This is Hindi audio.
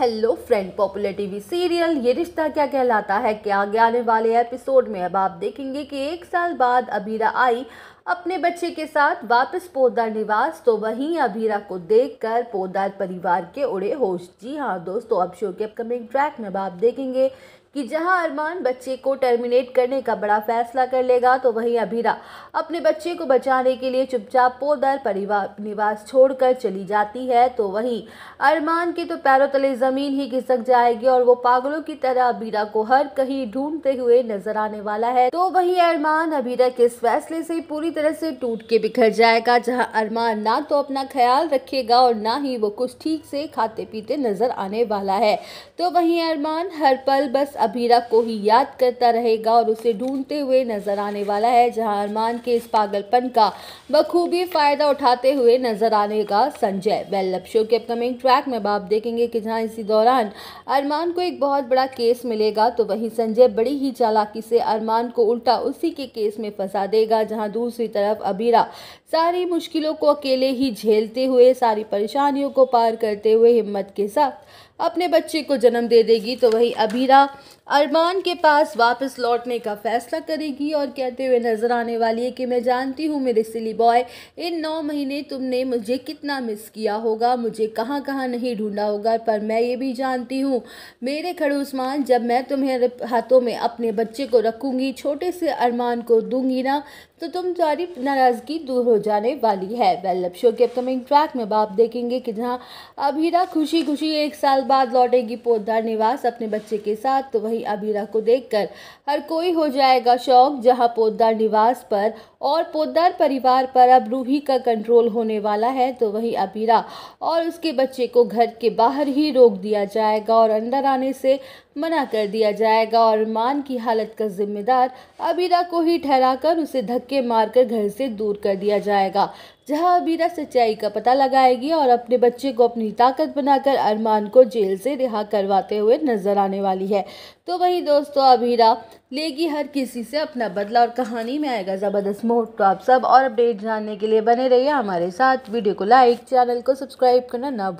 hello friend popular TV serial Yeh Rishta क्या कहलाता है क्या आगे आने वाले एपिसोड में अब आप देखेंगे कि एक साल बाद अबीरा आई अपने बच्चे के साथ वापस पोदार निवास तो वहीं अबीरा को देखकर पोदार परिवार के उड़े होश जी हाँ दोस्तों अब शो के अपकमिंग ट्रैक में अब आप देखेंगे कि जहां अरमान बच्चे को टर्मिनेट करने का बड़ा फैसला कर लेगा तो वहीं अभीरा अपने बच्चे को बचाने के लिए चुपचाप पोदर परिवार निवास छोड़कर चली जाती है तो वहीं अरमान के तो पैरों तले ज़मीन ही घिसक जाएगी और वो पागलों की तरह अबीरा को हर कहीं ढूंढते हुए नजर आने वाला है तो वहीं अरमान अबीरा के इस फैसले से पूरी तरह से टूट के बिखर जाएगा जहाँ अरमान ना तो अपना ख्याल रखेगा और ना ही वो कुछ ठीक से खाते पीते नजर आने वाला है तो वहीं अरमान हर पल बस अभीरा को ही याद करता रहेगा और उसे ढूंढते हुए नजर आने वाला है जहां अरमान के इस पागलपन का बखूबी फ़ायदा उठाते हुए नजर आने का संजय लव शो के अपकमिंग ट्रैक में आप देखेंगे कि जहां इसी दौरान अरमान को एक बहुत बड़ा केस मिलेगा तो वहीं संजय बड़ी ही चालाकी से अरमान को उल्टा उसी के केस में फंसा देगा जहाँ दूसरी तरफ अबीरा सारी मुश्किलों को अकेले ही झेलते हुए सारी परेशानियों को पार करते हुए हिम्मत के साथ अपने बच्चे को जन्म दे देगी तो वही अबीरा अरमान के पास वापस लौटने का फैसला करेगी और कहते हुए नज़र आने वाली है कि मैं जानती हूँ मेरे सिली बॉय इन नौ महीने तुमने मुझे कितना मिस किया होगा मुझे कहाँ कहाँ नहीं ढूंढा होगा पर मैं ये भी जानती हूँ मेरे खड़ूसमान जब मैं तुम्हें हाथों में अपने बच्चे को रखूँगी छोटे से अरमान को दूंगी ना तो तुम सारी नाराज़गी दूर हो जाने वाली है वेल शो के अपकमिंग ट्रैक में बाप देखेंगे कि जहाँ अबीरा खुशी खुशी एक साल बाद लौटेगी पोदार निवास अपने बच्चे के साथ तो वहीं अबीरा को देखकर हर कोई हो जाएगा शौक जहां पोदार निवास पर और पोदार परिवार पर अब रूही का कंट्रोल होने वाला है तो वही अबीरा और उसके बच्चे को घर के बाहर ही रोक दिया जाएगा और अंदर आने से मना कर दिया जाएगा और मान की हालत का जिम्मेदार अबीरा को ही ठहराकर उसे धक्के मारकर घर से दूर कर दिया जाएगा जहां अबीरा सच्चाई का पता लगाएगी और अपने बच्चे को अपनी ताकत बनाकर अरमान को जेल से रिहा करवाते हुए नजर आने वाली है तो वही दोस्तों अभीरा लेगी हर किसी से अपना बदला और कहानी में आएगा ज़बरदस्त मोड़ तो आप सब और अपडेट जानने के लिए बने रहिए हमारे साथ वीडियो को लाइक चैनल को सब्सक्राइब करना ना भूल